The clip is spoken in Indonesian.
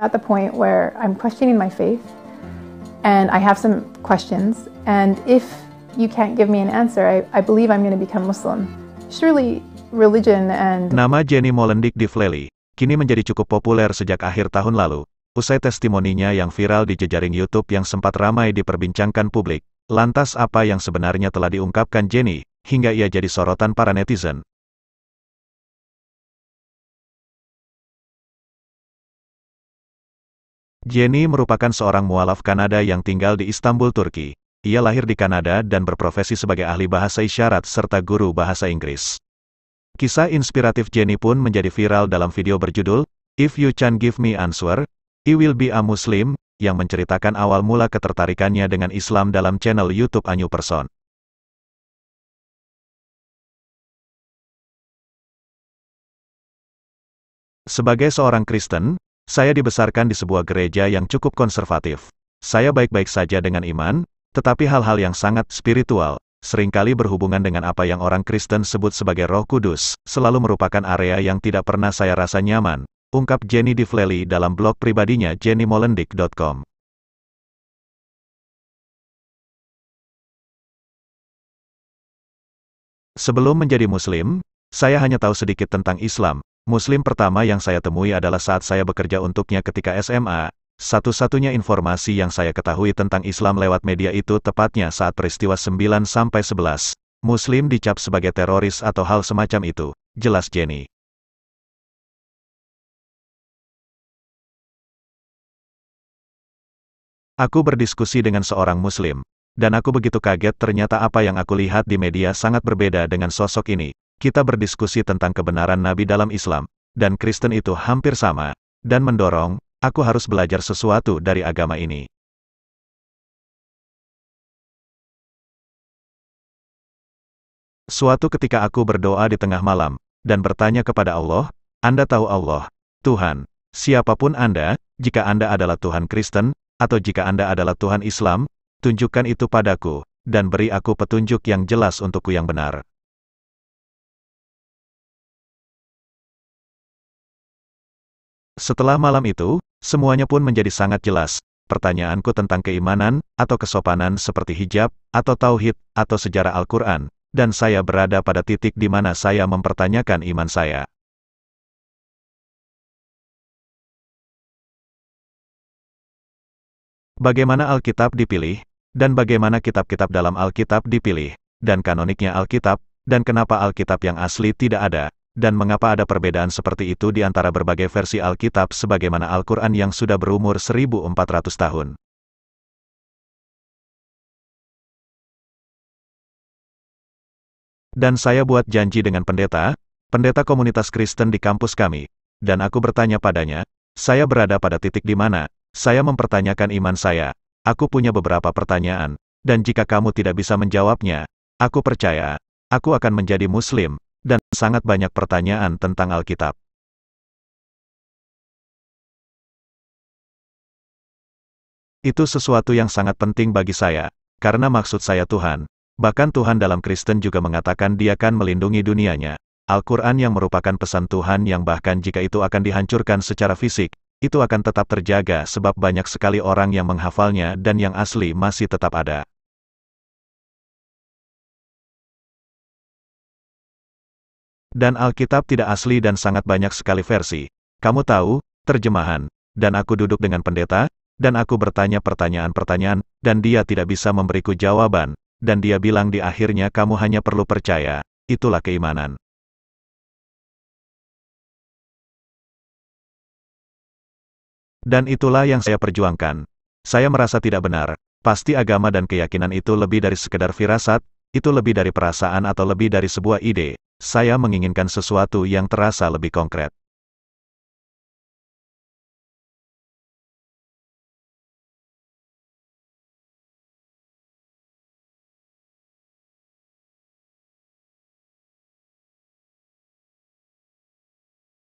at the point where I'm questioning my faith and I have some questions, and if you can't give me an answer, I, I believe I'm going to become Muslim. Surely religion and... Nama Jenny Molendik di Fleli, kini menjadi cukup populer sejak akhir tahun lalu. Usai testimoninya yang viral di jejaring YouTube yang sempat ramai diperbincangkan publik, lantas apa yang sebenarnya telah diungkapkan Jenny, hingga ia jadi sorotan para netizen? Jenny merupakan seorang mualaf Kanada yang tinggal di Istanbul, Turki. Ia lahir di Kanada dan berprofesi sebagai ahli bahasa isyarat serta guru bahasa Inggris. Kisah inspiratif Jenny pun menjadi viral dalam video berjudul If You Can Give Me Answer, I Will Be a Muslim, yang menceritakan awal mula ketertarikannya dengan Islam dalam channel YouTube Anyu Person. Sebagai seorang Kristen, saya dibesarkan di sebuah gereja yang cukup konservatif. Saya baik-baik saja dengan iman, tetapi hal-hal yang sangat spiritual, seringkali berhubungan dengan apa yang orang Kristen sebut sebagai roh kudus, selalu merupakan area yang tidak pernah saya rasa nyaman, ungkap Jenny Difleli dalam blog pribadinya jennymolendik.com. Sebelum menjadi Muslim, saya hanya tahu sedikit tentang Islam, Muslim pertama yang saya temui adalah saat saya bekerja untuknya ketika SMA, satu-satunya informasi yang saya ketahui tentang Islam lewat media itu tepatnya saat peristiwa 9-11. Muslim dicap sebagai teroris atau hal semacam itu, jelas Jenny. Aku berdiskusi dengan seorang Muslim, dan aku begitu kaget ternyata apa yang aku lihat di media sangat berbeda dengan sosok ini kita berdiskusi tentang kebenaran Nabi dalam Islam, dan Kristen itu hampir sama, dan mendorong, aku harus belajar sesuatu dari agama ini. Suatu ketika aku berdoa di tengah malam, dan bertanya kepada Allah, Anda tahu Allah, Tuhan, siapapun Anda, jika Anda adalah Tuhan Kristen, atau jika Anda adalah Tuhan Islam, tunjukkan itu padaku, dan beri aku petunjuk yang jelas untukku yang benar. Setelah malam itu, semuanya pun menjadi sangat jelas. Pertanyaanku tentang keimanan, atau kesopanan seperti hijab, atau tauhid, atau sejarah Al-Quran, dan saya berada pada titik di mana saya mempertanyakan iman saya. Bagaimana Alkitab dipilih, dan bagaimana kitab-kitab dalam Alkitab dipilih, dan kanoniknya Alkitab, dan kenapa Alkitab yang asli tidak ada, dan mengapa ada perbedaan seperti itu di antara berbagai versi Alkitab sebagaimana Al-Quran yang sudah berumur 1400 tahun. Dan saya buat janji dengan pendeta, pendeta komunitas Kristen di kampus kami, dan aku bertanya padanya, saya berada pada titik di mana, saya mempertanyakan iman saya, aku punya beberapa pertanyaan, dan jika kamu tidak bisa menjawabnya, aku percaya, aku akan menjadi Muslim, dan sangat banyak pertanyaan tentang Alkitab. Itu sesuatu yang sangat penting bagi saya, karena maksud saya Tuhan, bahkan Tuhan dalam Kristen juga mengatakan dia akan melindungi dunianya. Al-Quran yang merupakan pesan Tuhan yang bahkan jika itu akan dihancurkan secara fisik, itu akan tetap terjaga sebab banyak sekali orang yang menghafalnya dan yang asli masih tetap ada. Dan Alkitab tidak asli dan sangat banyak sekali versi. Kamu tahu, terjemahan. Dan aku duduk dengan pendeta, dan aku bertanya pertanyaan-pertanyaan, dan dia tidak bisa memberiku jawaban. Dan dia bilang di akhirnya kamu hanya perlu percaya. Itulah keimanan. Dan itulah yang saya perjuangkan. Saya merasa tidak benar. Pasti agama dan keyakinan itu lebih dari sekedar firasat, itu lebih dari perasaan atau lebih dari sebuah ide saya menginginkan sesuatu yang terasa lebih konkret.